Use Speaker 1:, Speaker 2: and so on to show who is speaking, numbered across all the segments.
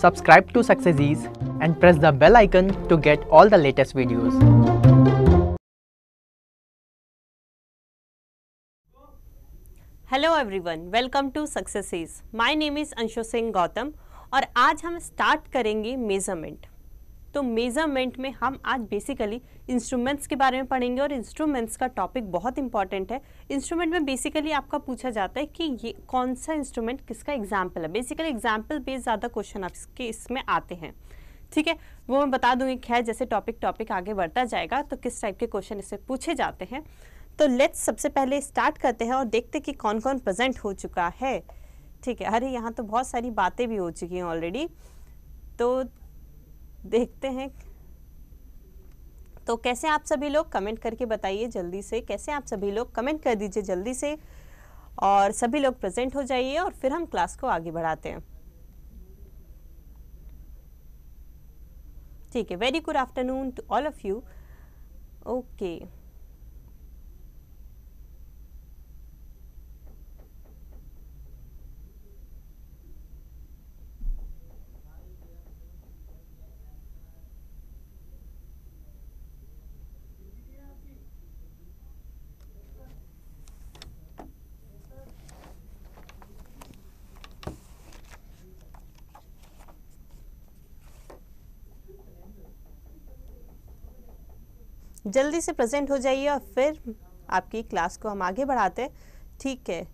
Speaker 1: subscribe to Successes and press the bell icon to get all the latest videos. Hello everyone, welcome to Successes. My name is Anshu Singh Gautam and today we will start measurement. तो measurement में हम आज basically instruments के बारे में पढ़ेंगे और instruments का टॉपिक बहुत इंपॉर्टेंट है इंस्ट्रूमेंट में बेसिकली आपका पूछा जाता है कि ये कौन सा इंस्ट्रूमेंट किसका एग्जाम्पल है बेसिकली एग्जाम्पल बेस्ड ज़्यादा क्वेश्चन आपके इसमें आते हैं ठीक है वो मैं बता दूंगी खैर जैसे टॉपिक टॉपिक आगे बढ़ता जाएगा तो किस टाइप के क्वेश्चन इससे पूछे जाते हैं तो लेट्स सबसे पहले स्टार्ट करते हैं और देखते कि कौन कौन प्रेजेंट हो चुका है ठीक है अरे यहाँ तो बहुत सारी बातें भी हो चुकी हैं ऑलरेडी तो देखते हैं तो कैसे आप सभी लोग कमेंट करके बताइए जल्दी से कैसे आप सभी लोग कमेंट कर दीजिए जल्दी से और सभी लोग प्रेजेंट हो जाइए और फिर हम क्लास को आगे बढ़ाते हैं ठीक है very good afternoon to all of you okay जल्दी से प्रेजेंट हो जाइए और फिर आपकी क्लास को हम आगे बढ़ाते हैं ठीक है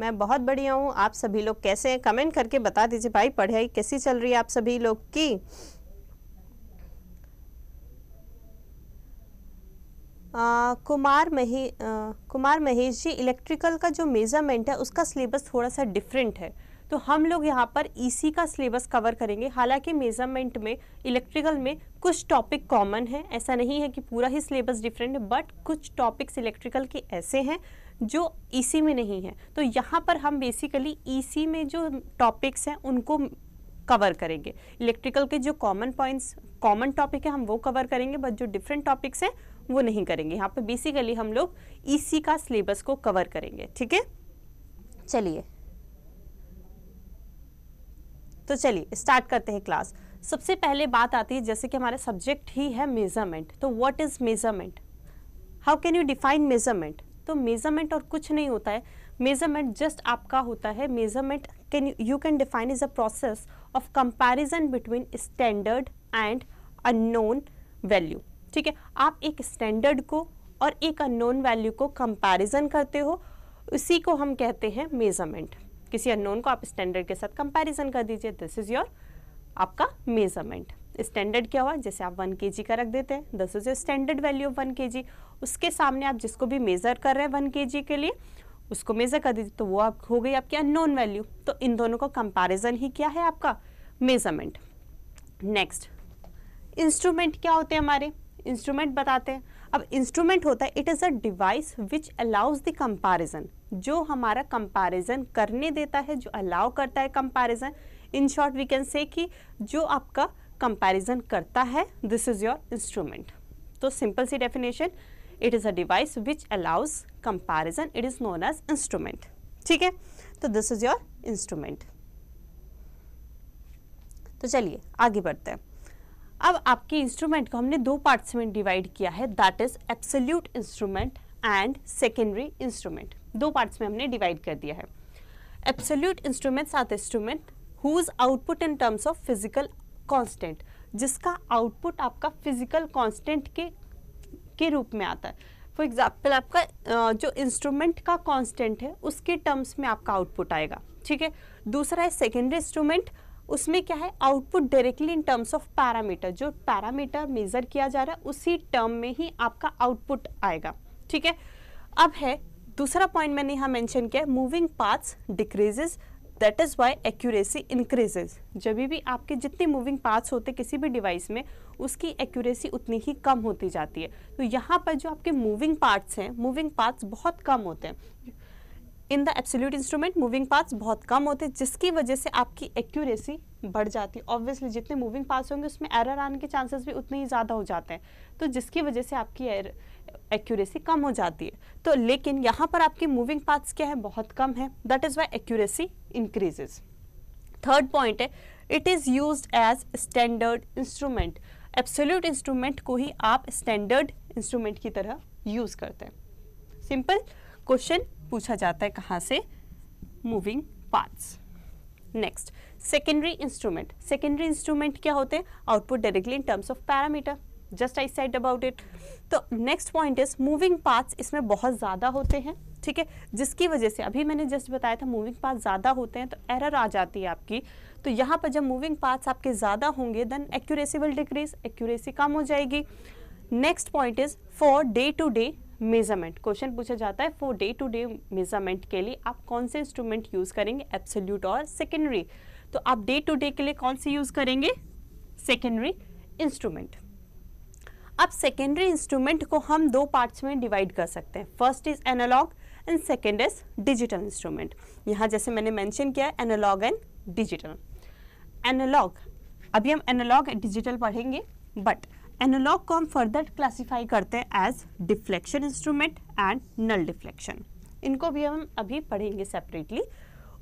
Speaker 1: मैं बहुत बढ़िया हूँ आप सभी लोग कैसे हैं कमेंट करके बता दीजिए भाई पढ़ाई कैसी चल रही है आप सभी लोग की आ, कुमार मही आ, कुमार महेश जी इलेक्ट्रिकल का जो मेज़रमेंट है उसका सिलेबस थोड़ा सा डिफरेंट है तो हम लोग यहाँ पर ईसी e का सिलेबस कवर करेंगे हालांकि मेजरमेंट में इलेक्ट्रिकल में कुछ टॉपिक कॉमन है ऐसा नहीं है कि पूरा ही सिलेबस डिफरेंट है बट कुछ टॉपिक्स इलेक्ट्रिकल के ऐसे हैं जो ईसी e में नहीं है तो यहाँ पर हम बेसिकली ईसी e में जो टॉपिक्स हैं उनको कवर करेंगे इलेक्ट्रिकल के जो कॉमन पॉइंट्स कॉमन टॉपिक है हम वो कवर करेंगे बट जो डिफरेंट टॉपिक्स हैं वो नहीं करेंगे यहाँ पर बेसिकली हम लोग ईसी का सिलेबस को कवर करेंगे ठीक है चलिए तो चलिए स्टार्ट करते हैं क्लास सबसे पहले बात आती है जैसे कि हमारा सब्जेक्ट ही है मेजरमेंट तो what is measurement how can you define measurement तो मेजरमेंट और कुछ नहीं होता है मेजरमेंट जस्ट आपका होता है measurement can you can define is a process of comparison between standard and unknown value ठीक है आप एक स्टैंडर्ड को और एक अनोन वैल्यू को कंपेरिजन करते हो उसी को हम कहते हैं मेजरमेंट किसी अननोन को आप स्टैंडर्ड के साथ कंपैरिजन कर दीजिए दिस इज योर आपका मेजरमेंट स्टैंडर्ड क्या हुआ जैसे आप वन के का रख देते हैं this is your standard value of one के उसके सामने आप जिसको भी मेजर कर रहे हैं वन के के लिए उसको मेजर कर दीजिए तो वो आप हो गई आपकी अननोन वैल्यू तो इन दोनों का कंपेरिजन ही क्या है आपका मेजरमेंट नेक्स्ट इंस्ट्रूमेंट क्या होते हैं हमारे इंस्ट्रूमेंट बताते हैं अब इंस्ट्रूमेंट होता है it is a device which allows the comparison जो हमारा कंपैरिजन करने देता है जो अलाउ करता है comparison in short we can say कि जो आपका कंपैरिजन करता है दिस इज़ योर इंस्ट्रूमेंट तो सिंपल सी definition it is a device which allows comparison it is known as instrument ठीक है तो दिस इज़ योर इंस्ट्रूमेंट तो चलिए आगे बढ़ते हैं अब आपके इंस्ट्रूमेंट को हमने दो पार्ट्स में डिवाइड किया है that is absolute instrument and secondary instrument दो पार्ट्स में हमने डिवाइड कर दिया है absolute instruments are the instrument whose output in terms of physical constant जिसका आउटपुट आपका फिजिकल कांस्टेंट के के रूप में आता है फॉर एग्जाम्पल आपका जो इंस्ट्रूमेंट का कांस्टेंट है उसके टर्म्स में आपका आउटपुट आएगा ठीक है दूसरा है सेकेंडरी इंस्ट्रूमेंट उसमें क्या है output directly in terms of parameter जो पैरामीटर मेजर किया जा रहा है उसी टर्म में ही आपका आउटपुट आएगा ठीक है अब है दूसरा पॉइंट मैंने यहाँ मेंशन किया है moving parts decreases that is why accuracy increases जब भी आपके जितने मूविंग पार्ट्स होते किसी भी डिवाइस में उसकी एक्यूरेसी उतनी ही कम होती जाती है तो यहाँ पर जो आपके मूविंग पार्ट्स हैं मूविंग पार्ट्स बहुत कम होते हैं in the absolute instrument moving parts बहुत कम होते हैं जिसकी वजह से आपकी एक्यूरेसी बढ़ जाती है ऑब्वियसली जितने मूविंग पार्ट्स होंगे उसमें एरर आने के चांसेस भी उतने ही ज़्यादा हो जाते हैं तो जिसकी वजह से आपकी एक्यूरेसी कम हो जाती है तो लेकिन यहाँ पर आपके मूविंग पार्ट्स क्या है बहुत कम है that is why accuracy increases third point है it is use as standard instrument absolute instrument को ही आप स्टैंडर्ड इंस्ट्रूमेंट की तरह यूज़ करते हैं सिंपल क्वेश्चन पूछा जाता है कहाँ से moving parts next secondary instrument secondary instrument क्या होते हैं output directly in terms of parameter just I said about it तो next point is moving parts इसमें बहुत ज़्यादा होते हैं ठीक है जिसकी वजह से अभी मैंने जस्ट बताया था मूविंग पार्ट ज़्यादा होते हैं तो एरर आ जाती है आपकी तो यहाँ पर जब मूविंग पार्ट्स आपके ज़्यादा होंगे then accuracy will decrease accuracy कम हो जाएगी next point is for day to day measurement question पूछा जाता है for day to day measurement के लिए आप कौन से इंस्ट्रूमेंट यूज़ करेंगे एब्सोल्यूट और सेकेंडरी तो आप डे टू डे के लिए कौन से यूज़ करेंगे सेकेंडरी इंस्ट्रूमेंट अब सेकेंडरी इंस्ट्रूमेंट को हम दो पार्ट्स में डिवाइड कर सकते हैं first is analogue and second is digital instrument यहाँ जैसे मैंने मैंशन किया है एनालॉग एंड डिजिटल एनालॉग अभी हम एनालॉग डिजिटल पढ़ेंगे बट एनोलॉग को हम फर्दर क्लासीफाई करते हैं as deflection instrument and null deflection इनको भी हम अभी पढ़ेंगे सेपरेटली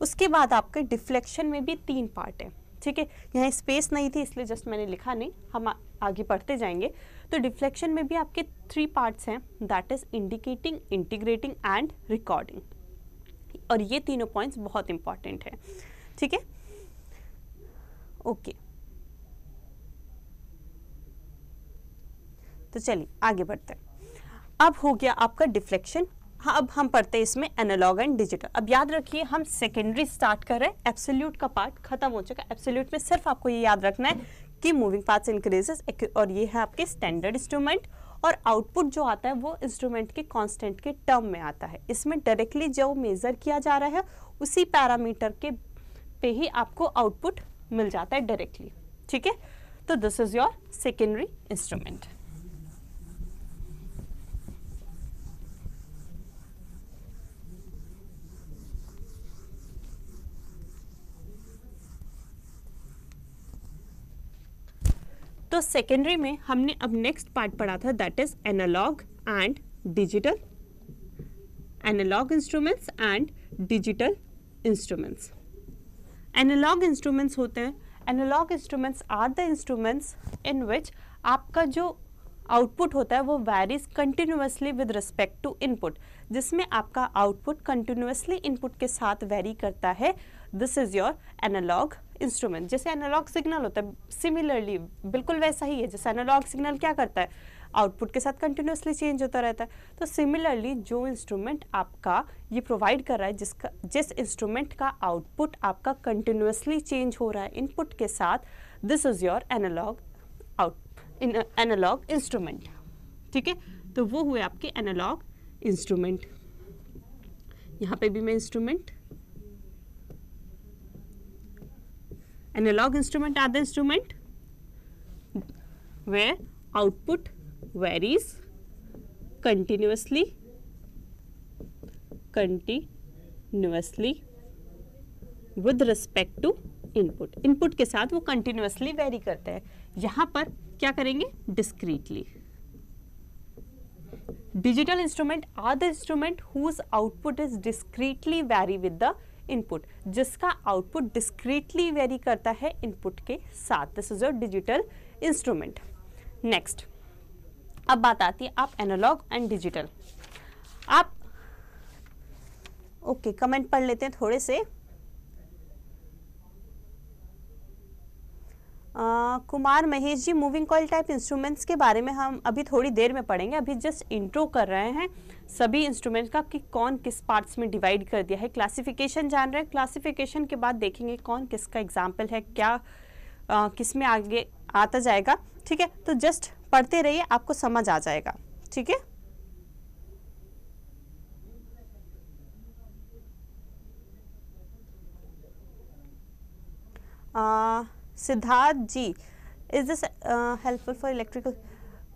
Speaker 1: उसके बाद आपके डिफ्लेक्शन में भी तीन पार्ट है ठीक है यहाँ स्पेस नहीं थी इसलिए जस्ट मैंने लिखा नहीं हम आगे पढ़ते जाएंगे तो डिफ्लेक्शन में भी आपके थ्री पार्ट्स हैं that is indicating integrating and recording और ये तीनों पॉइंट्स बहुत इंपॉर्टेंट हैं ठीक है ओके तो चलिए आगे बढ़ते हैं अब हो गया आपका डिफ्लेक्शन हाँ अब हम पढ़ते हैं इसमें एनालॉग एंड डिजिटल अब याद रखिए हम सेकेंडरी स्टार्ट कर रहे हैं एब्सोल्यूट का पार्ट खत्म हो चुका है एब्सोल्यूट में सिर्फ आपको ये याद रखना है कि मूविंग पार्ट्स इंक्रीजेस और ये है आपके स्टैंडर्ड इंस्ट्रूमेंट और आउटपुट जो आता है वो इंस्ट्रूमेंट के कॉन्स्टेंट के टर्म में आता है इसमें डायरेक्टली जो मेज़र किया जा रहा है उसी पैरामीटर के पे ही आपको आउटपुट मिल जाता है डायरेक्टली ठीक है तो this is your secondary instrument तो सेकेंडरी में हमने अब नेक्स्ट पार्ट पढ़ा था that is analogue and digital analogue instruments and digital instruments analogue instruments होते हैं analogue instruments are the instruments in which आपका जो आउटपुट होता है वो varies continuously with respect to input जिसमें आपका आउटपुट कंटिन्यूसली इनपुट के साथ वेरी करता है this is your analogue instrument जैसे एनालॉग सिग्नल होता है सिमिलरली बिल्कुल वैसा ही है जैसे एनालॉग सिग्नल क्या करता है आउटपुट के साथ कंटिन्यूसली चेंज होता रहता है तो सिमिलरली जो इंस्ट्रूमेंट आपका ये प्रोवाइड कर रहा है जिसका जिस इंस्ट्रूमेंट का आउटपुट आपका कंटिन्यूसली चेंज हो रहा है इनपुट के साथ this is your analog out analog instrument ठीक है तो वो हुए आपके एनालॉग इंस्ट्रूमेंट यहाँ पे भी मैं instrument analog instrument are the instrument where output varies continuously continuously with respect to input input के साथ वो continuously vary करते हैं यहाँ पर क्या करेंगे discreetly digital instrument are the instrument whose output is discreetly vary with the input जिसका आउटपुट डिस्क्रीटली वेरी करता है इनपुट के साथ this is your digital instrument next अब बात आती है आप एनालॉग एंड डिजिटल आप ओके okay, कमेंट पढ़ लेते हैं थोड़े से आ, Kumar Mahesh ji moving coil type instruments के बारे में हम अभी थोड़ी देर में पढ़ेंगे अभी जस्ट इंट्रो कर रहे हैं सभी इंस्ट्रूमेंट का कि कौन किस पार्ट्स में डिवाइड कर दिया है क्लासिफिकेशन जान रहे हैं क्लासिफिकेशन के बाद देखेंगे कौन किसका एग्जाम्पल है क्या आ, किस में आगे आता जाएगा ठीक है तो जस्ट पढ़ते रहिए आपको समझ आ जाएगा ठीक है Siddharth ji is this helpful for electrical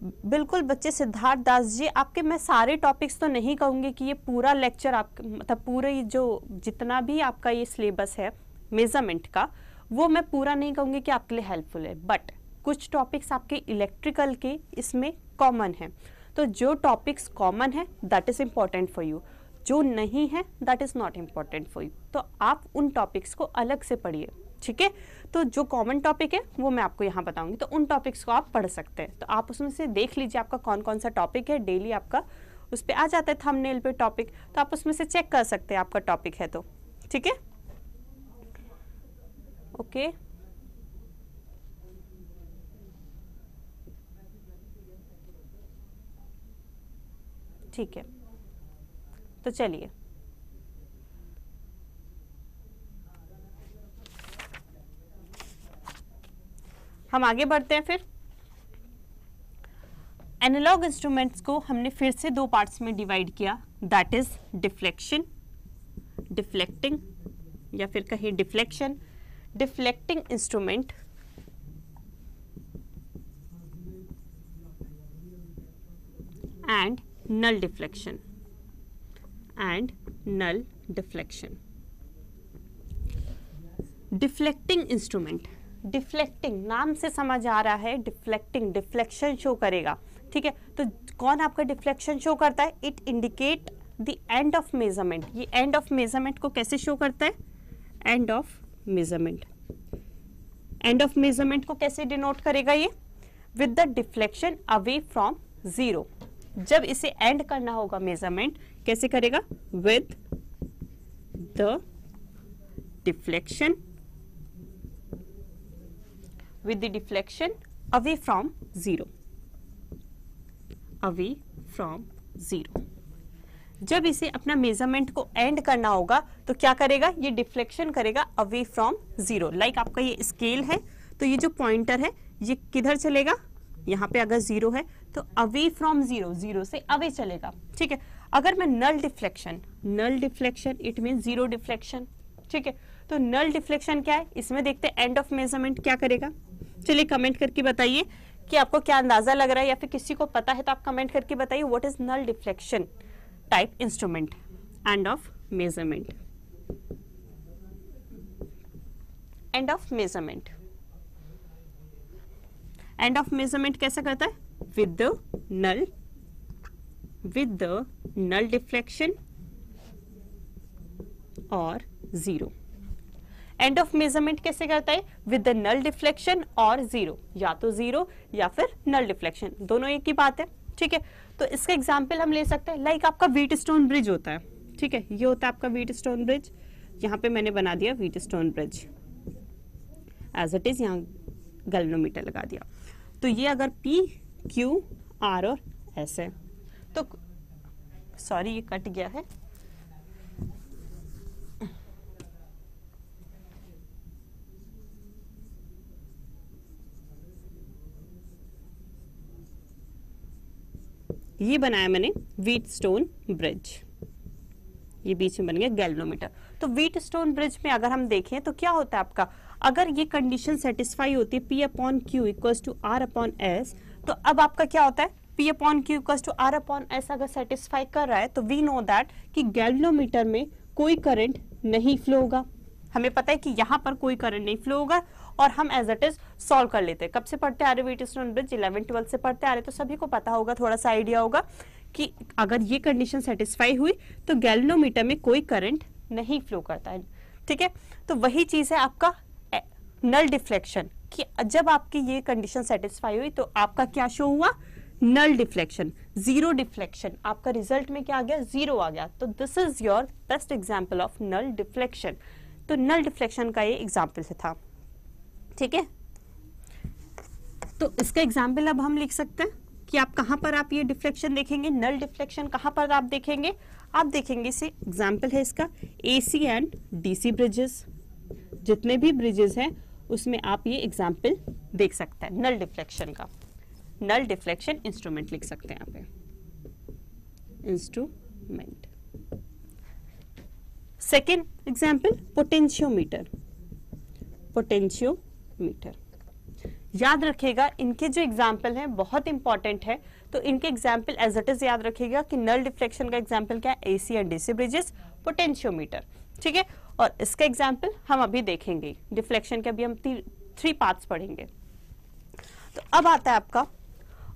Speaker 1: बिल्कुल बच्चे सिद्धार्थ दास जी आपके मैं सारे टॉपिक्स तो नहीं कहूँगी कि ये पूरा लेक्चर आप मतलब पूरे जो जितना भी आपका ये सिलेबस है मेजरमेंट का वो मैं पूरा नहीं कहूँगी कि आपके लिए हेल्पफुल है बट कुछ टॉपिक्स आपके इलेक्ट्रिकल के इसमें कॉमन हैं तो जो टॉपिक्स कॉमन है that is important for you जो नहीं है that is not important for you तो आप उन टॉपिक्स को अलग से पढ़िए ठीक है तो जो कॉमन टॉपिक है वो मैं आपको यहाँ बताऊंगी तो उन टॉपिक्स को आप पढ़ सकते हैं तो आप उसमें से देख लीजिए आपका कौन कौन सा टॉपिक है डेली आपका उस पर आ जाता है थंबनेल पे टॉपिक तो आप उसमें से चेक कर सकते हैं आपका टॉपिक है तो ठीक है ओके ठीक है तो चलिए हम आगे बढ़ते हैं फिर एनालॉग इंस्ट्रूमेंट्स को हमने फिर से दो पार्ट्स में डिवाइड किया दैट इज डिफ्लेक्शन डिफ्लेक्टिंग या फिर कहीं deflection deflecting instrument and null deflection and null deflection deflecting instrument deflecting नाम से समझ आ रहा है डिफ्लेक्टिंग डिफ्लेक्शन शो करेगा ठीक है तो कौन आपका डिफ्लेक्शन शो करता है it indicate the end of measurement ये एंड ऑफ मेजरमेंट को कैसे शो करता है end of measurement end of measurement को कैसे डिनोट करेगा ये with the deflection away from zero जब इसे एंड करना होगा मेजरमेंट कैसे करेगा with the deflection with the deflection away from zero away from zero जब इसे अपना मेजरमेंट को एंड करना होगा तो क्या करेगा ये डिफ्लेक्शन करेगा अवे फ्रॉम जीरो लाइक आपका ये स्केल है तो ये जो पॉइंटर है ये किधर चलेगा यहाँ पे अगर जीरो है तो अवे फ्रॉम जीरो जीरो से अवे चलेगा ठीक है अगर मैं null deflection null deflection it mean zero deflection ठीक है तो नल डिफ्लेक्शन क्या है इसमें देखते हैं एंड ऑफ मेजरमेंट क्या करेगा चलिए कमेंट करके बताइए कि आपको क्या अंदाजा लग रहा है या फिर किसी को पता है तो आप कमेंट करके बताइए what is null deflection type instrument end of measurement end of measurement end of measurement कैसा करता है with the null with the null deflection और जीरो एंड ऑफ मेजरमेंट कैसे करता है विद द नल डिफ्लेक्शन और जीरो या तो जीरो या फिर नल डिफ्लेक्शन दोनों एक ही बात है ठीक है तो इसका एग्जाम्पल हम ले सकते हैं लाइक like आपका वीट स्टोन ब्रिज होता है ठीक है ये होता है आपका वीट स्टोन ब्रिज यहाँ पे मैंने बना दिया Wheatstone bridge as it is यहाँ गलनोमीटर लगा दिया तो ये अगर P, Q, R और S है तो सॉरी ये कट गया है ये बनाया मैंने वीट स्टोन ब्रिज ये बीच में बन गया गैल्नोमीटर तो वीट स्टोन ब्रिज में अगर हम देखें तो क्या होता है आपका अगर ये कंडीशन सेटिस्फाई होती है P upon Q equal to R upon S तो अब आपका क्या होता है P upon Q equals to R upon S अगर सेटिस्फाई कर रहा है तो वी नो दैट कि गैल्नोमीटर में कोई करंट नहीं फ्लो होगा हमें पता है कि यहां पर कोई करंट नहीं फ्लो होगा और हम एज एट इज सॉल्व कर लेते हैं कब से पढ़ते आ रहे Wheatstone bridge eleven twelfth से पढ़ते आ रहे तो सभी को पता होगा थोड़ा सा आइडिया होगा कि अगर ये कंडीशन सेटिस्फाई हुई तो गैलनोमीटर में कोई करंट नहीं फ्लो करता है ठीक है तो वही चीज है आपका नल डिफ्लेक्शन कि जब आपकी ये कंडीशन सेटिस्फाई हुई तो आपका क्या शो हुआ नल डिफ्लेक्शन जीरो डिफ्लेक्शन आपका रिजल्ट में क्या आ गया जीरो आ गया तो this is your best example of null deflection तो नल डिफ्लेक्शन का ये एग्जाम्पल से था ठीक है तो इसका एग्जाम्पल अब हम लिख सकते हैं कि आप कहाँ पर आप ये डिफ्लेक्शन देखेंगे नल डिफ्लेक्शन कहाँ पर आप देखेंगे आप देखेंगे इसे एग्जाम्पल है इसका A C and D C bridges जितने भी ब्रिजेस हैं उसमें आप ये एग्जाम्पल देख सकते हैं नल डिफ्लेक्शन का नल डिफ्लेक्शन इंस्ट्रूमेंट लिख सकते हैं यहाँ पे instrument second example potentiometer potentiometer याद रखेगा इनके जो एग्जाम्पल हैं बहुत इंपॉर्टेंट है तो इनके एग्जाम्पल एज इट इज याद रखेगा कि नल डिफ्लेक्शन का एग्जाम्पल क्या है AC and DC bridges potentiometer ठीक है और इसका एग्जाम्पल हम अभी देखेंगे डिफ्लेक्शन के अभी हम थ्री पार्ट्स पढ़ेंगे तो अब आता है आपका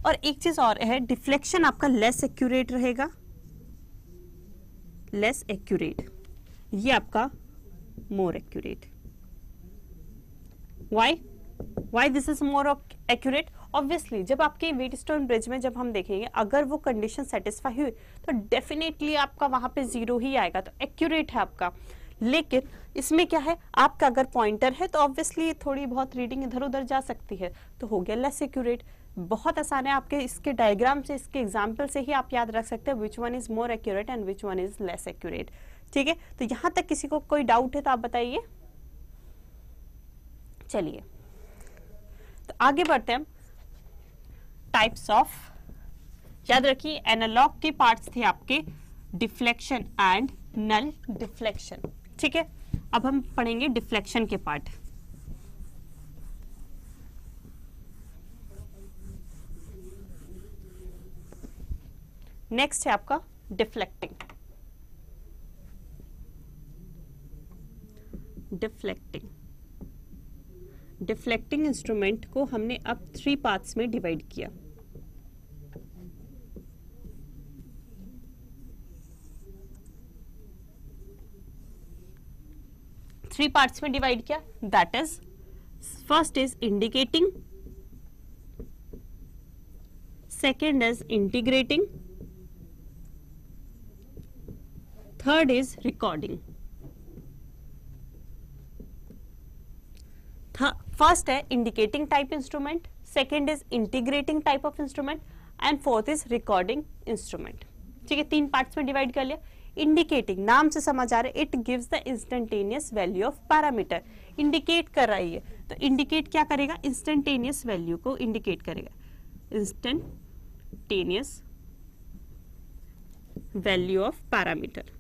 Speaker 1: और एक चीज और है डिफ्लेक्शन आपका लेस एक्यूरेट रहेगा लेस एक्यूरेट ये आपका more accurate why why this is more accurate obviously जब आपके वेट स्टोन ब्रिज में जब हम देखेंगे अगर वो कंडीशन सेटिस्फाई हुई तो डेफिनेटली आपका वहां पे जीरो ही आएगा तो एक्यूरेट है आपका लेकिन इसमें क्या है आपका अगर पॉइंटर है तो ऑब्वियसली थोड़ी बहुत रीडिंग इधर उधर जा सकती है तो हो गया लेस एक्यूरेट बहुत आसान है आपके इसके डायग्राम से इसके एग्जाम्पल से ही आप याद रख सकते हैं which one is more accurate and which one is less accurate ठीक है तो यहाँ तक किसी को कोई डाउट है तो आप बताइए चलिए तो आगे बढ़ते हैं टाइप्स ऑफ याद रखिए एनालॉग के पार्ट्स थे आपके डिफ्लेक्शन एंड नल डिफ्लेक्शन ठीक है अब हम पढ़ेंगे डिफ्लेक्शन के पार्ट नेक्स्ट है आपका डिफ्लेक्टिंग डिफ्लेक्टिंग डिफ्लेक्टिंग इंस्ट्रूमेंट को हमने अब थ्री पार्ट्स में डिवाइड किया थ्री पार्ट्स में डिवाइड किया that is first is indicating second is integrating third is recording first हाँ, है indicating type instrument second is integrating type of instrument and fourth is recording instrument ठीक है तीन parts में divide कर लिया इंडिकेटिंग नाम से समझ आ रहा है it gives the instantaneous value of parameter indicate कर रही है तो इंडिकेट क्या करेगा इंस्टेंटेनियस वैल्यू को इंडिकेट करेगा instantaneous value of parameter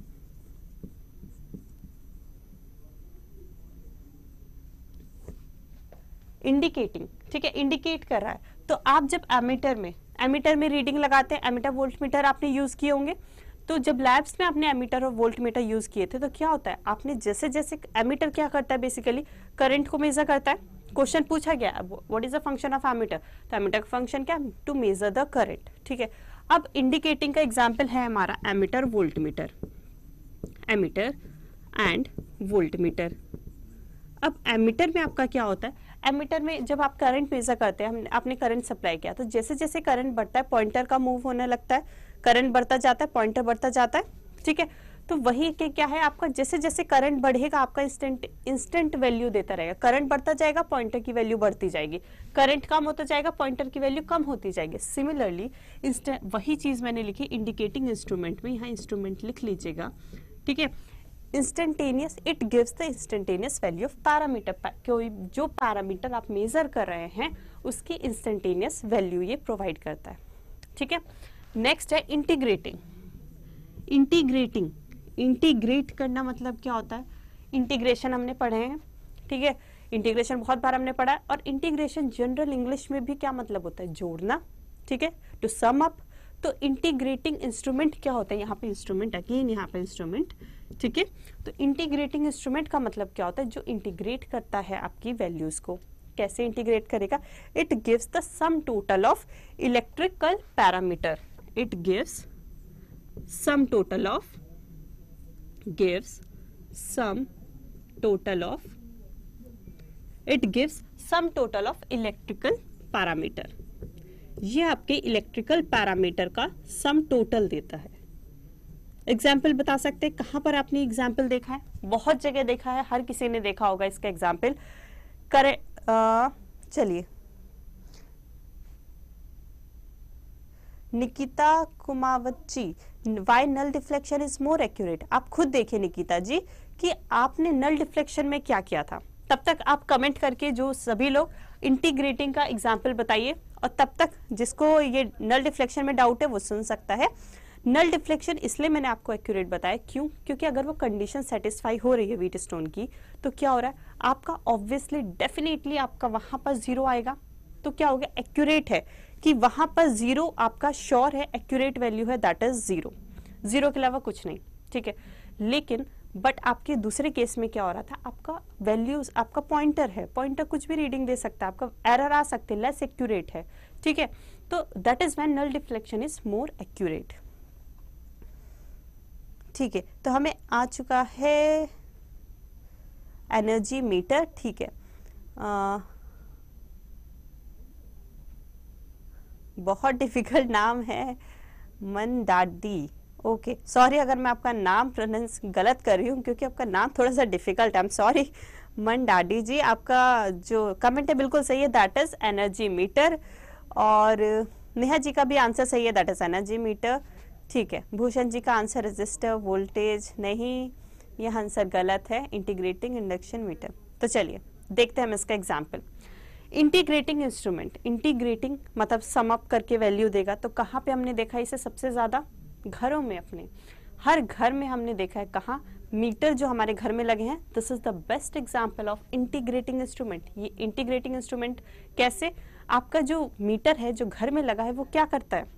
Speaker 1: indicating ठीक है इंडिकेट कर रहा है तो आप जब एमीटर में एमीटर में रीडिंग लगाते हैं एमीटर वोल्टमीटर आपने यूज किए होंगे तो जब लैब्स में आपने एमीटर और वोल्ट मीटर यूज किए थे तो क्या होता है आपने जैसे जैसे एमीटर क्या करता है बेसिकली करंट को मेजर करता है क्वेश्चन पूछा गया what is the function of ammeter तो एमीटर का फंक्शन क्या टू मेजर द करंट ठीक है अब इंडिकेटिंग का एग्जाम्पल है हमारा ammeter voltmeter ammeter and voltmeter अब एमीटर में आपका क्या होता है एमीटर में जब आप करंट मेजर करते हैं आपने करंट सप्लाई किया तो जैसे जैसे करंट बढ़ता है पॉइंटर का मूव होने लगता है करंट बढ़ता जाता है पॉइंटर बढ़ता जाता है ठीक है तो वही के क्या है आपका जैसे जैसे करंट बढ़ेगा आपका इंस्टेंट इंस्टेंट वैल्यू देता रहेगा करंट बढ़ता जाएगा पॉइंटर की वैल्यू बढ़ती जाएगी करंट कम होता जाएगा पॉइंटर की वैल्यू कम होती जाएगी सिमिलरली वही चीज मैंने लिखी इंडिकेटिंग इंस्ट्रूमेंट में यहाँ इंस्ट्रूमेंट लिख लीजिएगा ठीक है instantaneous it gives the instantaneous value of parameter कोई जो पैरामीटर आप मेज़र कर रहे हैं उसकी इंस्टेंटेनियस वैल्यू ये प्रोवाइड करता है ठीक है नेक्स्ट है इंटीग्रेटिंग इंटीग्रेटिंग इंटीग्रेट करना मतलब क्या होता है इंटीग्रेशन हमने पढ़े हैं ठीक है इंटीग्रेशन बहुत बार हमने पढ़ा है और इंटीग्रेशन जनरल इंग्लिश में भी क्या मतलब होता है जोड़ना ठीक है टू सम अप तो इंटीग्रेटिंग इंस्ट्रूमेंट क्या होता है यहाँ पे इंस्ट्रूमेंट अगेन यहाँ पे इंस्ट्रूमेंट ठीक है तो इंटीग्रेटिंग इंस्ट्रूमेंट का मतलब क्या होता है जो इंटीग्रेट करता है आपकी वैल्यूज को कैसे इंटीग्रेट करेगा it gives the sum total of electrical parameter it gives sum total of gives sum total of it gives sum total of electrical parameter ये आपके इलेक्ट्रिकल पैरामीटर का सम टोटल देता है एग्जाम्पल बता सकते हैं कहां पर आपने एग्जाम्पल देखा है बहुत जगह देखा है हर किसी ने देखा होगा इसका एग्जाम्पल करे चलिए निकिता कुमावची why null deflection is more accurate आप खुद देखिए निकिता जी कि आपने नल डिफ्लेक्शन में क्या किया था तब तक आप कमेंट करके जो सभी लोग इंटीग्रेटिंग का एग्जाम्पल बताइए और तब तक जिसको ये नल डिफ्लेक्शन में डाउट है वो सुन सकता है नल डिफ्लेक्शन इसलिए मैंने आपको एक्यूरेट बताया क्यों क्योंकि अगर वो कंडीशन सेटिस्फाई हो रही है वीट स्टोन की तो क्या हो रहा है आपका ऑब्वियसली डेफिनेटली आपका वहां पर जीरो आएगा तो क्या हो गया एक्यूरेट है कि वहां पर जीरो आपका श्योर है एक्यूरेट वैल्यू है दैट इज जीरो जीरो के अलावा कुछ नहीं ठीक है लेकिन बट आपके दूसरे केस में क्या हो रहा था आपका वैल्यूज आपका पॉइंटर है पॉइंटर कुछ भी रीडिंग दे सकता है आपका एरर आ सकते लेस एक्यूरेट है ठीक है तो that is when null deflection is more accurate ठीक है तो हमें आ चुका है एनर्जी मीटर ठीक है आ, बहुत डिफिकल्ट नाम है मंदाडी ओके सॉरी अगर मैं आपका नाम प्रोनाउंस गलत कर रही हूँ क्योंकि आपका नाम थोड़ा सा डिफिकल्ट है आई एम सॉरी मन डाडी जी आपका जो कमेंट है बिल्कुल सही है दैट इज एनर्जी मीटर और नेहा जी का भी आंसर सही है दैट इज एनर्जी मीटर ठीक है भूषण जी का आंसर रजिस्टर वोल्टेज नहीं यह आंसर गलत है इंटीग्रेटिंग इंडक्शन मीटर तो चलिए देखते हैं हम इसका एग्जाम्पल इंटीग्रेटिंग इंस्ट्रूमेंट इंटीग्रेटिंग मतलब सम अप करके वैल्यू देगा तो कहाँ पे हमने देखा इसे सबसे ज़्यादा घरों में अपने हर घर में हमने देखा है कहाँ मीटर जो हमारे घर में लगे हैं this is the best example of integrating instrument ये इंटीग्रेटिंग इंस्ट्रूमेंट कैसे आपका जो मीटर है जो घर में लगा है वो क्या करता है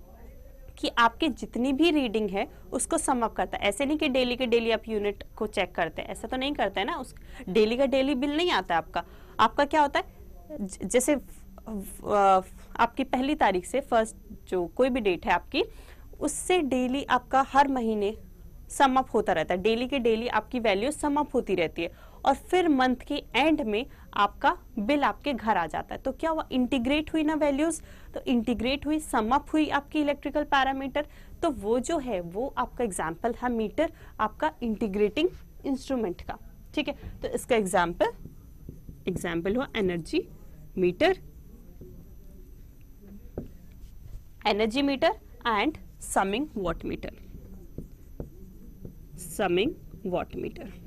Speaker 1: कि आपके जितनी भी रीडिंग है उसको समअप करता है ऐसे नहीं कि डेली के डेली आप यूनिट को चेक करते हैं ऐसा तो नहीं करते हैं ना उस डेली का डेली बिल नहीं आता आपका आपका क्या होता है जैसे आपकी पहली तारीख से फर्स्ट जो कोई भी डेट है आपकी उससे डेली आपका हर महीने समअप होता रहता है डेली के डेली आपकी वैल्यू समअप होती रहती है और फिर मंथ के एंड में आपका बिल आपके घर आ जाता है तो क्या हुआ इंटीग्रेट हुई ना वैल्यूज तो इंटीग्रेट हुई समअप हुई आपकी इलेक्ट्रिकल पैरामीटर तो वो जो है वो आपका एग्जाम्पल है मीटर आपका इंटीग्रेटिंग इंस्ट्रूमेंट का ठीक है तो इसका एग्जाम्पल एग्जाम्पल हुआ energy meter energy meter and summing wattmeter summing wattmeter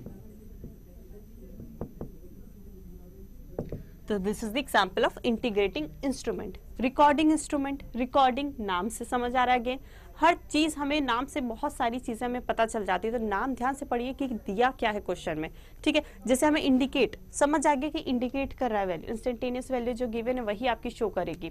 Speaker 1: तो this is the example of integrating instrument recording instrument recording नाम से समझ आ रहा है हर चीज हमें नाम से बहुत सारी चीजें हमें पता चल जाती है तो नाम ध्यान से पढ़िए कि दिया क्या है क्वेश्चन में ठीक है जैसे हमें इंडिकेट समझ आ गया कि इंडिकेट कर रहा है वैल्यू इंस्टेंटेनियस वैल्यू जो गिवन है वही आपकी शो करेगी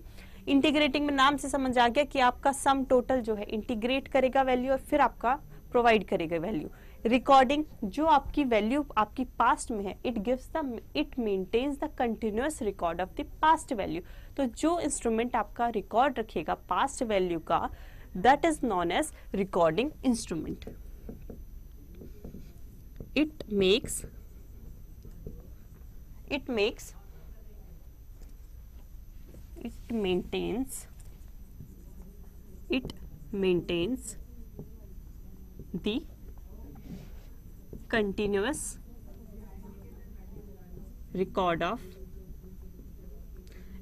Speaker 1: इंटीग्रेटिंग में नाम से समझ आ गया कि आपका सम टोटल जो है इंटीग्रेट करेगा वैल्यू और फिर आपका प्रोवाइड करेगा वैल्यू रिकॉर्डिंग जो आपकी वैल्यू आपकी पास्ट में है it gives the it maintains the continuous record of the past value तो जो इंस्ट्रूमेंट आपका रिकॉर्ड रखेगा पास्ट वैल्यू का that is known as recording instrument it makes it makes it maintains it maintains the continuous record of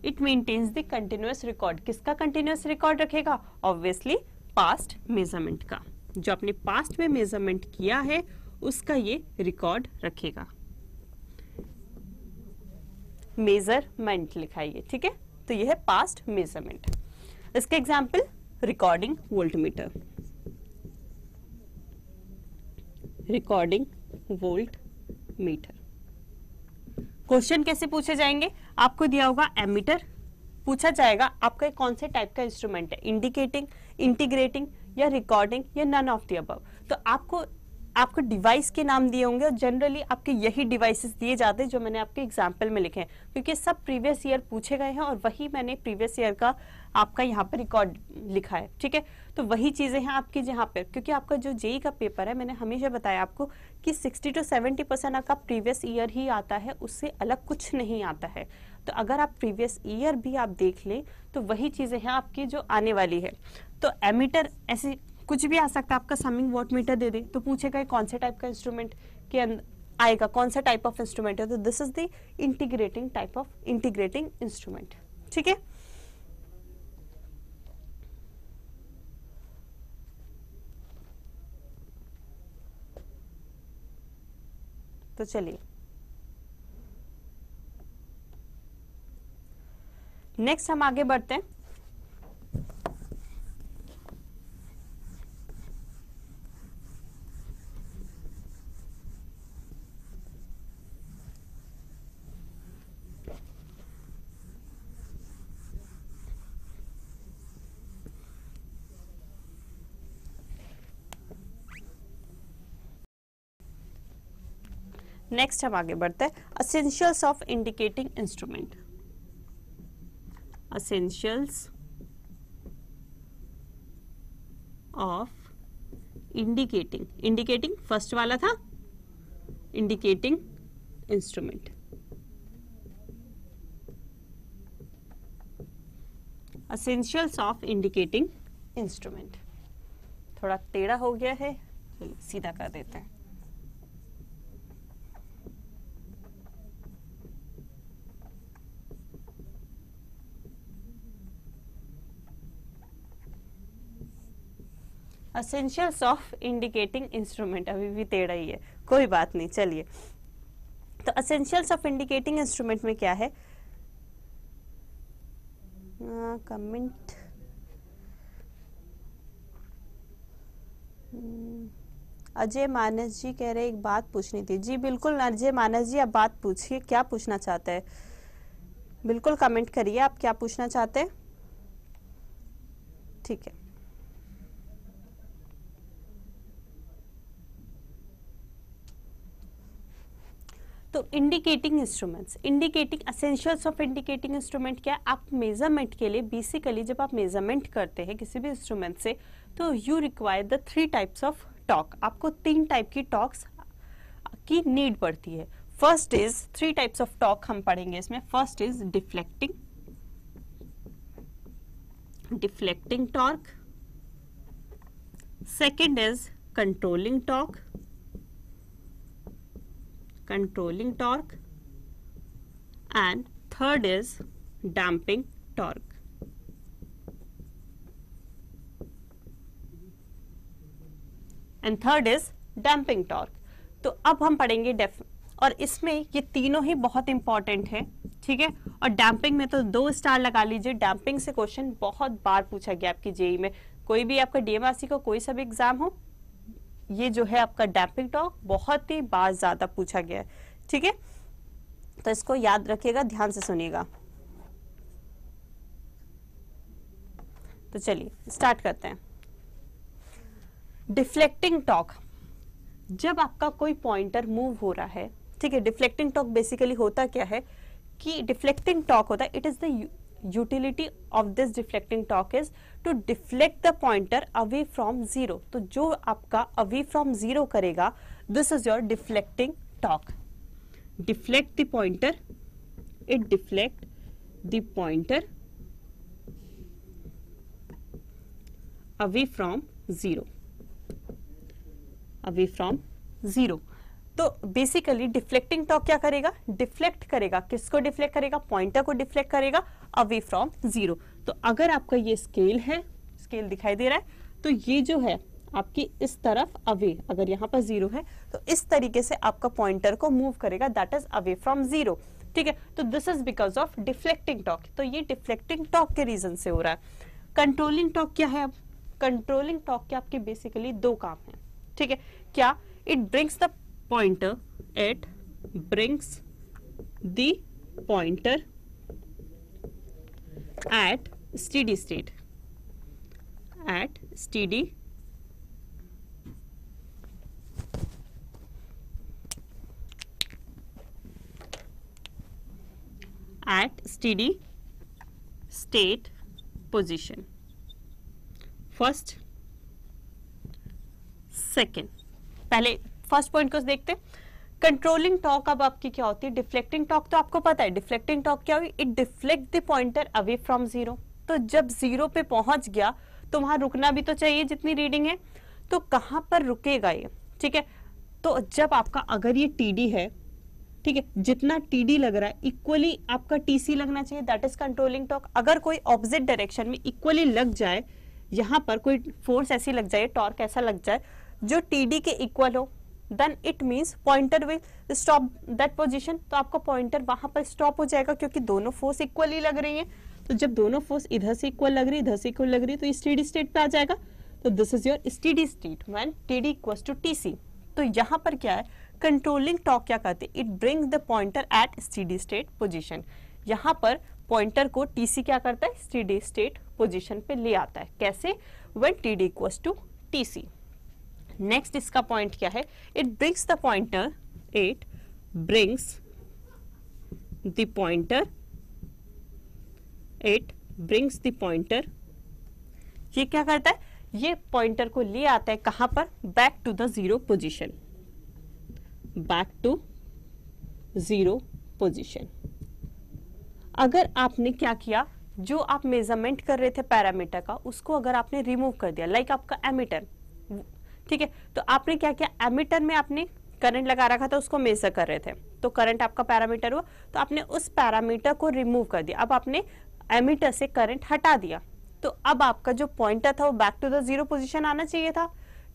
Speaker 1: it maintains the continuous record किसका continuous record रखेगा obviously past measurement का जो आपने past में measurement किया है उसका ये रिकॉर्ड रखेगा मेजरमेंट लिखाइए ठीक है तो यह है पास्ट मेजरमेंट इसके example recording voltmeter recording voltmeter question कैसे पूछे जाएंगे आपको दिया होगा एमीटर पूछा जाएगा आपका कौन से टाइप का इंस्ट्रूमेंट है इंडिकेटिंग इंटीग्रेटिंग या रिकॉर्डिंग या नन ऑफ दी अबव तो आपको आपको डिवाइस के नाम दिए होंगे और जनरली आपके यही डिवाइसेस दिए जाते हैं जो मैंने आपके एग्जाम्पल में लिखे हैं क्योंकि सब प्रीवियस ईयर पूछे गए हैं और वही मैंने प्रीवियस ईयर का आपका यहाँ पर रिकॉर्ड लिखा है ठीक है तो वही चीज़ें हैं आपकी जहाँ पर क्योंकि आपका जो जेई e e का पेपर है मैंने हमेशा बताया आपको कि 60 टू 70 परसेंट आपका प्रीवियस ईयर ही आता है उससे अलग कुछ नहीं आता है तो अगर आप प्रीवियस ईयर भी आप देख लें तो वही चीज़ें हैं आपकी जो आने वाली है तो एमीटर ऐसे कुछ भी आ सकता है आपका समिंग वॉट मीटर दे दे तो पूछेगा कौन से टाइप का इंस्ट्रूमेंट के अंदर आएगा कौन सा टाइप ऑफ इंस्ट्रूमेंट है तो this is the integrating type of integrating instrument ठीक है तो चलिए नेक्स्ट हम आगे बढ़ते हैं नेक्स्ट हम आगे बढ़ते हैं essentials of indicating instrument essentials of indicating indicating first वाला था indicating instrument essentials of indicating instrument थोड़ा टेढ़ा हो गया है सीधा कर देते हैं असेंशियल्स ऑफ इंडिकेटिंग इंस्ट्रूमेंट अभी भी तेरह ही है कोई बात नहीं चलिए तो असेंशियल्स ऑफ इंडिकेटिंग इंस्ट्रूमेंट में क्या है कमेंट हाँ, हम्म, अजय मानस जी कह रहे एक बात पूछनी थी जी बिल्कुल अजय मानस जी आप बात पूछिए क्या पूछना चाहते हैं बिल्कुल कमेंट करिए आप क्या पूछना चाहते हैं ठीक है तो indicating instruments indicating essentials of indicating instrument क्या आप मेजरमेंट के लिए बेसिकली जब आप मेजरमेंट करते हैं किसी भी इंस्ट्रूमेंट से तो you require the three types of torque आपको तीन टाइप की टॉक्स की नीड पड़ती है first is three types of torque हम पढ़ेंगे इसमें first is deflecting deflecting torque second is controlling torque controlling torque and third is damping torque. and third is damping torque तो अब हम पढ़ेंगे डेफ और इसमें ये तीनों ही बहुत इंपॉर्टेंट है ठीक है और डैम्पिंग में तो दो स्टार लगा लीजिए डैम्पिंग से क्वेश्चन बहुत बार पूछा गया आपकी जेई e में कोई भी आपका डीएमआरसी का को कोई सा भी एग्जाम हो ये जो है आपका डैपिंग टॉक बहुत ही बार ज्यादा पूछा गया है ठीक है तो इसको याद रखिएगा ध्यान से सुनिएगा तो चलिए स्टार्ट करते हैं डिफ्लेक्टिंग टॉक जब आपका कोई पॉइंटर मूव हो रहा है ठीक है डिफ्लेक्टिंग टॉक बेसिकली होता क्या है कि डिफ्लेक्टिंग टॉक होता है it is the utility of this deflecting torque is to deflect the pointer away from zero तो जो आपका अवे फ्रॉम जीरो करेगा this is your deflecting torque deflect the pointer it deflect the pointer away from zero away from zero तो basically deflecting torque क्या करेगा deflect करेगा किसको deflect करेगा पॉइंटर को डिफ्लेक्ट करेगा अवे फ्रॉम जीरो तो अगर आपका ये स्केल है स्केल दिखाई दे रहा है तो ये जो है आपकी इस तरफ अवे अगर यहाँ पर जीरो है तो इस तरीके से आपका पॉइंटर को मूव करेगा that is away from zero ठीक है तो this is because of deflecting torque तो ये डिफ्लेक्टिंग टॉक के रीजन से हो रहा है कंट्रोलिंग टॉक क्या है अब कंट्रोलिंग टॉक के आपके बेसिकली दो काम है ठीक है क्या it brings the pointer at brings the pointer at steady state at steady at steady state position first second पहले फर्स्ट पॉइंट को देखते कंट्रोलिंग टॉक अब आपकी क्या होती है डिफ्लेक्टिंग टॉक तो आपको पता है डिफ्लेक्टिंग टॉक क्या हुई it deflect the pointer away from zero तो जब जीरो पे पहुंच गया तो वहां रुकना भी तो चाहिए जितनी रीडिंग है तो कहां पर रुकेगा ये ठीक है तो जब आपका अगर ये टीडी है ठीक है जितना टीडी लग रहा है इक्वली आपका टीसी लगना चाहिए दैट इज कंट्रोलिंग टॉर्क अगर कोई ऑपोजिट डायरेक्शन में इक्वली लग जाए यहां पर कोई फोर्स ऐसी लग जाए टॉर्क ऐसा लग जाए जो टीडी के इक्वल हो then it means pointer will stop that position तो आपका पॉइंटर वहां पर स्टॉप हो जाएगा क्योंकि दोनों फोर्स इक्वली लग रही है तो जब दोनों फोर्स इधर से इक्वल लग रही इधर से इक्वल लग रही तो ये स्टेडी स्टेट पे आ जाएगा तो this is your steady state when T D equal to T C तो यहाँ पर क्या है कंट्रोलिंग टॉक क्या कहते हैं it brings the pointer at steady state position यहाँ पर पॉइंटर को टी सी क्या करता है स्टेडी स्टेट पोजिशन पे ले आता है कैसे when T D equal to T C next इसका पॉइंट क्या है it brings the pointer it brings the pointer it brings the pointer ये क्या करता है ये पॉइंटर को ले आता है कहां पर back to the zero position back to zero position अगर आपने क्या किया जो आप मेजरमेंट कर रहे थे पैरामीटर का उसको अगर आपने रिमूव कर दिया लाइक आपका एमिटर ठीक है तो आपने क्या किया एमिटर में आपने करंट लगा रखा था उसको मेजर कर रहे थे तो करंट आपका पैरामीटर हुआ तो आपने उस पैरामीटर को रिमूव कर दिया अब आपने एमिटर से करंट हटा दिया तो अब आपका जो पॉइंटर था वो back to the zero position आना चाहिए था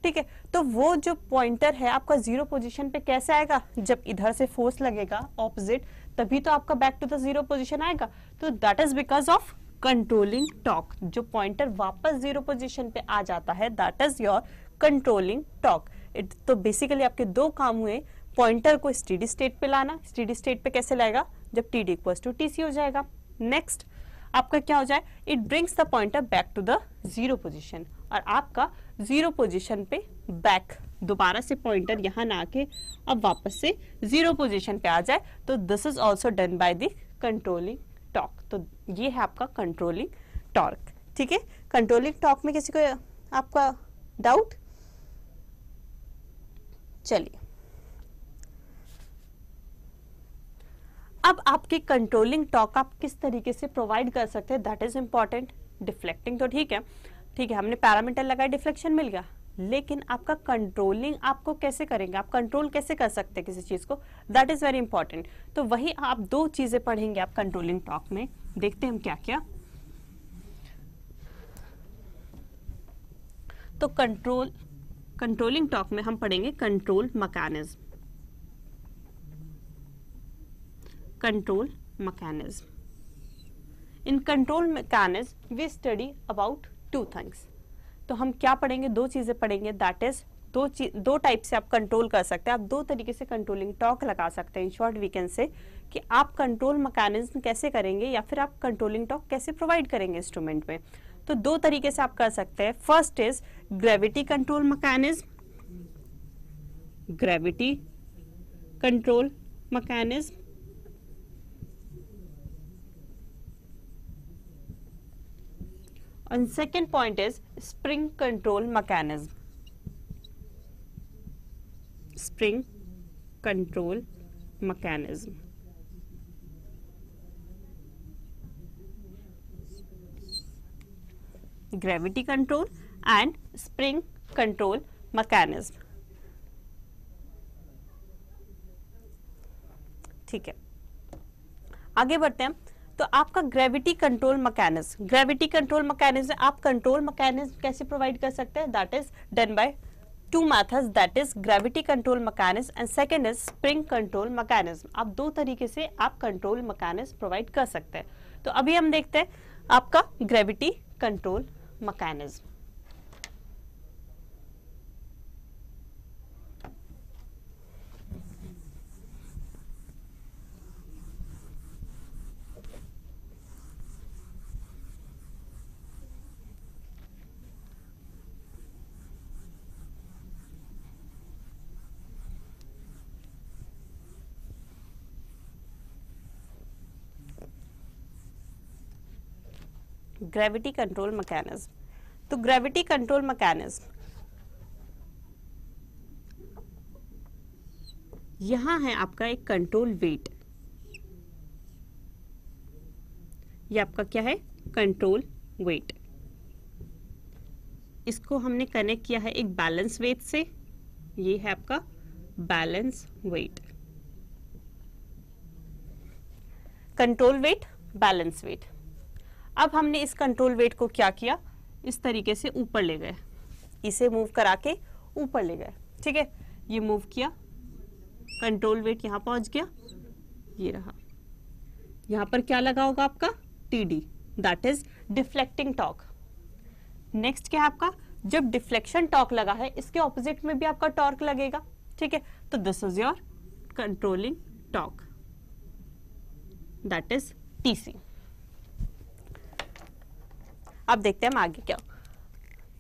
Speaker 1: ठीक है तो वो जो पॉइंटर है आपका जीरो पोजीशन पे कैसे आएगा जब इधर से फोर्स लगेगा ऑपोजिट तभी तो आपका back to the zero position आएगा तो that is because of controlling torque जो पॉइंटर वापस जीरो पोजिशन पे आ जाता है that is your controlling torque it तो बेसिकली आपके दो काम हुए पॉइंटर को स्टीडी स्टेट पे लाना स्टीडी स्टेट पे कैसे लाएगा जब T D equals to T C हो जाएगा नेक्स्ट आपका क्या हो जाए it brings the pointer back to the zero position और आपका जीरो पोजिशन पे बैक दोबारा से पॉइंटर यहाँ ना आके अब वापस से जीरो पोजिशन पे आ जाए तो this is also done by the controlling torque तो ये है आपका कंट्रोलिंग टॉर्क ठीक है कंट्रोलिंग टॉक में किसी को आपका डाउट चलिए अब आपके कंट्रोलिंग टॉक आप किस तरीके से प्रोवाइड कर सकते हैं दैट इज इंपॉर्टेंट डिफ्लेक्टिंग तो ठीक है ठीक है हमने पैरामीटर लगाया डिफ्लेक्शन मिल गया लेकिन आपका कंट्रोलिंग आपको कैसे करेंगे आप कंट्रोल कैसे कर सकते हैं किसी चीज़ को दैट इज़ वेरी इंपॉर्टेंट तो वही आप दो चीज़ें पढ़ेंगे आप कंट्रोलिंग टॉक में देखते हैं हम क्या क्या तो कंट्रोल कंट्रोलिंग टॉक में हम पढ़ेंगे control mechanism control mechanism. In control mechanism we study about two things. तो हम क्या पढ़ेंगे दो चीजें पढ़ेंगे दैट इज दो दो टाइप से आप कंट्रोल कर सकते हैं आप दो तरीके से कंट्रोलिंग टॉक लगा सकते हैं इन शॉर्ट वीकेंड से कि आप कंट्रोल मैकेनिज्म कैसे करेंगे या फिर आप कंट्रोलिंग टॉक कैसे प्रोवाइड करेंगे इंस्ट्रूमेंट में तो दो तरीके से आप कर सकते हैं first is gravity control mechanism gravity control mechanism And second point is spring control mechanism. Spring control mechanism. Gravity control and spring control mechanism. ठीक है आगे बढ़ते हैं तो आपका gravity control mechanism gravity control mechanism आप कंट्रोल मैकेनिज्म कैसे provide कर सकते हैं that is done by two methods that is gravity control mechanism and second is spring control mechanism आप दो तरीके से आप कंट्रोल मैकेनिज्म प्रोवाइड कर सकते हैं तो अभी हम देखते हैं आपका gravity control mechanism gravity control mechanism तो ग्रेविटी कंट्रोल मैकेनिज्म यहां है आपका एक कंट्रोल वेट ये आपका क्या है कंट्रोल वेट इसको हमने कनेक्ट किया है एक बैलेंस वेट से ये है आपका balance weight control weight balance weight अब हमने इस कंट्रोल वेट को क्या किया इस तरीके से ऊपर ले गए इसे मूव करा के ऊपर ले गए ठीक है ये मूव किया कंट्रोल वेट यहाँ पहुँच गया ये रहा यहाँ पर क्या लगा होगा आपका T D that is deflecting torque next क्या है आपका जब डिफ्लेक्शन टॉक लगा है इसके ऑपोजिट में भी आपका टॉर्क लगेगा ठीक है तो this is your controlling torque that is TC अब देखते हैं हम आगे क्या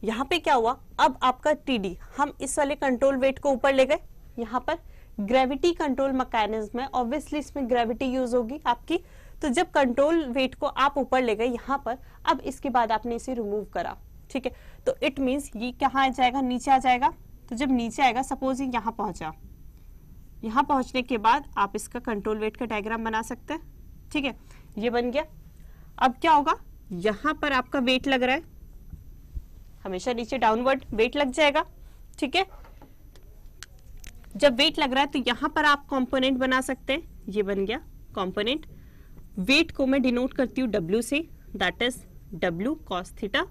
Speaker 1: यहाँ पे क्या हुआ अब आपका टीडी हम इस वाले कंट्रोल वेट को ऊपर ले गए यहाँ पर ग्रेविटी कंट्रोल मैकेनिज्म है ऑब्वियसली इसमें ग्रेविटी यूज होगी आपकी तो जब कंट्रोल वेट को आप ऊपर ले गए यहाँ पर अब इसके बाद आपने इसे रिमूव करा ठीक है तो इट मीन्स ये कहाँ आ जाएगा नीचे आ जाएगा तो जब नीचे आएगा सपोज ये यहाँ पहुंचा यहाँ पहुंचने के बाद आप इसका कंट्रोल वेट का डायग्राम बना सकते हैं ठीक है ये बन गया अब क्या होगा यहां पर आपका वेट लग रहा है हमेशा नीचे डाउनवर्ड वेट लग जाएगा ठीक है जब वेट लग रहा है तो यहां पर आप कंपोनेंट बना सकते हैं ये बन गया कंपोनेंट वेट को मैं डिनोट करती हूं डब्ल्यू से that is W cos theta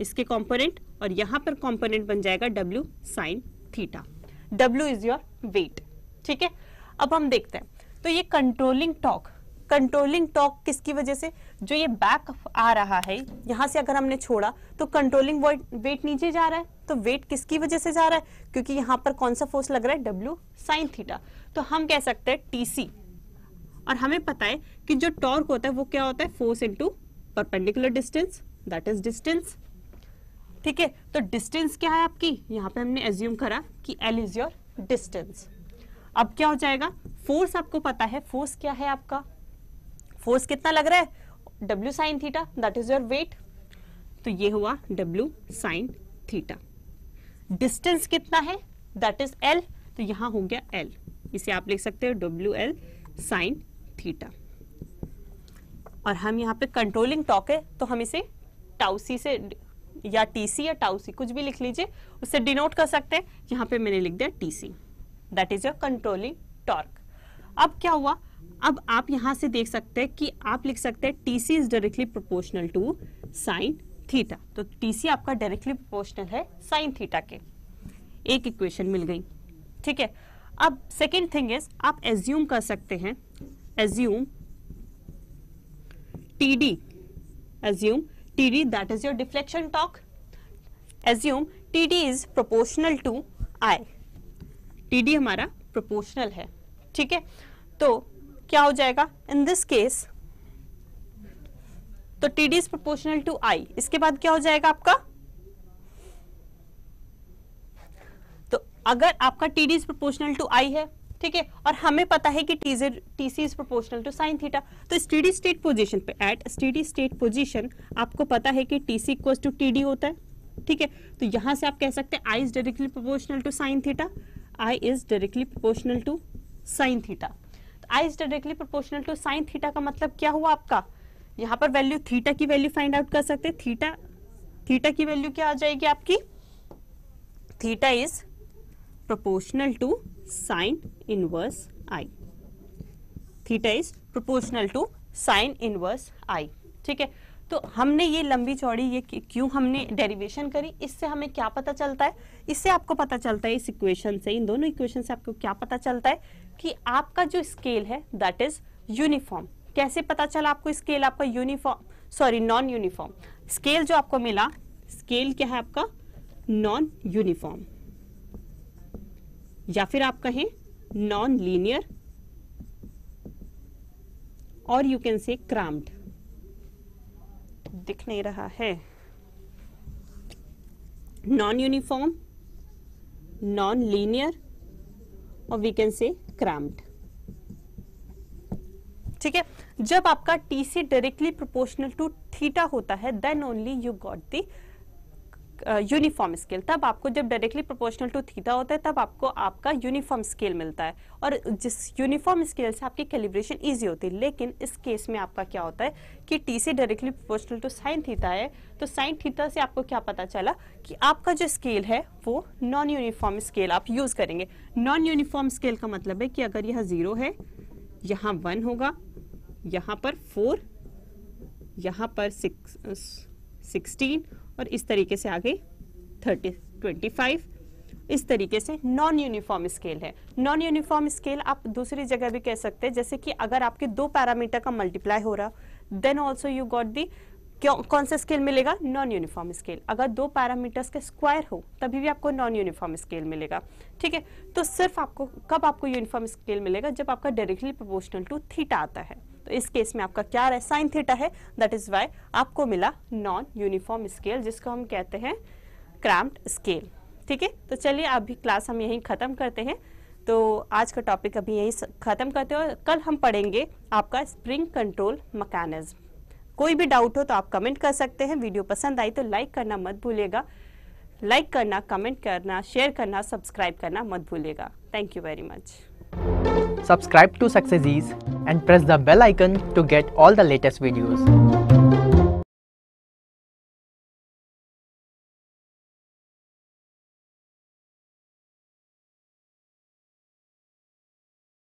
Speaker 1: इसके कंपोनेंट और यहां पर कंपोनेंट बन जाएगा W sine theta W is your weight ठीक है अब हम देखते हैं तो ये कंट्रोलिंग टॉक कंट्रोलिंग टॉक किसकी वजह से जो ये बैक आ रहा है यहाँ से अगर हमने छोड़ा तो कंट्रोलिंग वेट नीचे जा रहा है तो वेट किसकी वजह से जा रहा है क्योंकि यहाँ पर कौन सा फोर्स लग रहा है डब्ल्यू साइन थीटा तो हम कह सकते हैं टीसी और हमें पता है कि जो टॉर्क होता है वो क्या होता है force into perpendicular distance that is distance ठीक है तो डिस्टेंस क्या है आपकी यहाँ पे हमने एज्यूम करा कि एल इज योर डिस्टेंस अब क्या हो जाएगा फोर्स आपको पता है फोर्स क्या है आपका फोर्स कितना लग रहा है W sine theta that is your weight तो ये हुआ डब्ल्यू साइन थीटा डिस्टेंस कितना है दैट इज एल तो यहां हो गया एल इसे आप लिख सकते हो डब्ल्यू एल साइन थीटा और हम यहाँ पे कंट्रोलिंग टॉक है तो हम इसे टाउसी से या टीसी या टाउसी कुछ भी लिख लीजिए उससे डिनोट कर सकते हैं यहां पे मैंने लिख दिया TC that is your controlling torque अब क्या हुआ अब आप यहां से देख सकते हैं कि आप लिख सकते हैं T C is directly proportional to sine theta तो टी सी आपका डायरेक्टली प्रोपोर्शनल है साइन थीटा के एक इक्वेशन मिल गई ठीक है अब सेकेंड थिंग इज आप एज्यूम कर सकते हैं assume T D assume T D that is your deflection torque assume T D is proportional to I T D हमारा प्रोपोर्शनल है ठीक है तो क्या हो जाएगा इन दिस केस तो T D is proportional to I इसके बाद क्या हो जाएगा आपका तो अगर आपका T D is proportional to I है ठीक है और हमें पता है कि TC is proportional to sine theta तो स्टेडी स्टेट पोजीशन पे एट स्टेडी स्टेट पोजीशन आपको पता है कि टीसी इक्व टू टीडी होता है ठीक है तो यहां से आप कह सकते हैं I is directly proportional to sine theta I is directly proportional to sine theta I is directly proportional to sine theta का मतलब क्या हुआ आपका यहाँ पर वैल्यू थीटा की वैल्यू फाइंड आउट कर सकते हैं थीटा थीटा की वैल्यू क्या आ जाएगी आपकी theta is proportional to sine inverse I theta is proportional to sine inverse I ठीक है तो हमने ये लंबी चौड़ी ये क्यों हमने डेरिवेशन करी इससे हमें क्या पता चलता है इससे आपको पता चलता है इस इक्वेशन से इन दोनों इक्वेशन से आपको क्या पता चलता है कि आपका जो स्केल है दैट इज यूनिफॉर्म कैसे पता चला आपको स्केल आपका uniform sorry non uniform scale जो आपको मिला स्केल क्या है आपका नॉन यूनिफॉर्म या फिर आप कहें नॉन लीनियर और यू कैन से क्राम्ड दिख नहीं रहा है नॉन यूनिफॉर्म नॉन लीनियर और वी कैन से क्रैम्ड ठीक है जब आपका TC directly proportional to theta होता है then only you got the uniform scale तब आपको जब डायरेक्टली प्रोपोर्शनल टू थीटा होता है तब आपको आपका यूनिफॉर्म स्केल मिलता है और जिस यूनिफॉर्म स्केल से आपकी कैलिब्रेशन ईजी होती है लेकिन इस केस में आपका क्या होता है कि T C directly proportional to sine theta है तो साइन थीटा से आपको क्या पता चला कि आपका जो स्केल है वो नॉन यूनिफॉर्म स्केल आप यूज़ करेंगे नॉन यूनिफॉर्म स्केल का मतलब है कि अगर यह ज़ीरो है यहाँ वन होगा यहाँ पर फोर यहाँ पर सिक्स सिक्सटीन और इस तरीके से आ गई थर्टी ट्वेंटी फाइव इस तरीके से नॉन यूनिफॉर्म स्केल है नॉन यूनिफॉर्म स्केल आप दूसरी जगह भी कह सकते हैं जैसे कि अगर आपके दो पैरामीटर का मल्टीप्लाई हो रहा then also you got the कौन सा स्केल मिलेगा नॉन यूनिफॉर्म स्केल अगर दो पैरामीटर्स के स्क्वायर हो तभी भी आपको नॉन यूनिफॉर्म स्केल मिलेगा ठीक है तो सिर्फ आपको कब आपको यूनिफॉर्म स्केल मिलेगा जब आपका डायरेक्टली प्रोपोर्शनल टू थीटा आता है तो इस केस में आपका क्या रहा साइन थीटा है दैट इज वाई आपको मिला नॉन यूनिफॉर्म स्केल जिसको हम कहते हैं क्रैम्प्ड स्केल ठीक है तो चलिए अभी क्लास हम यहीं ख़त्म करते हैं तो आज का टॉपिक अभी यहीं ख़त्म करते हैं और कल हम पढ़ेंगे आपका स्प्रिंग कंट्रोल मकैनिज्म कोई भी डाउट हो तो आप कमेंट कर सकते हैं वीडियो पसंद आई तो लाइक करना मत भूलिएगा लाइक करना कमेंट करना शेयर करना सब्सक्राइब करना मत भूलिएगा thank you very much Subscribe to Successes and press the bell icon to get all the latest videos.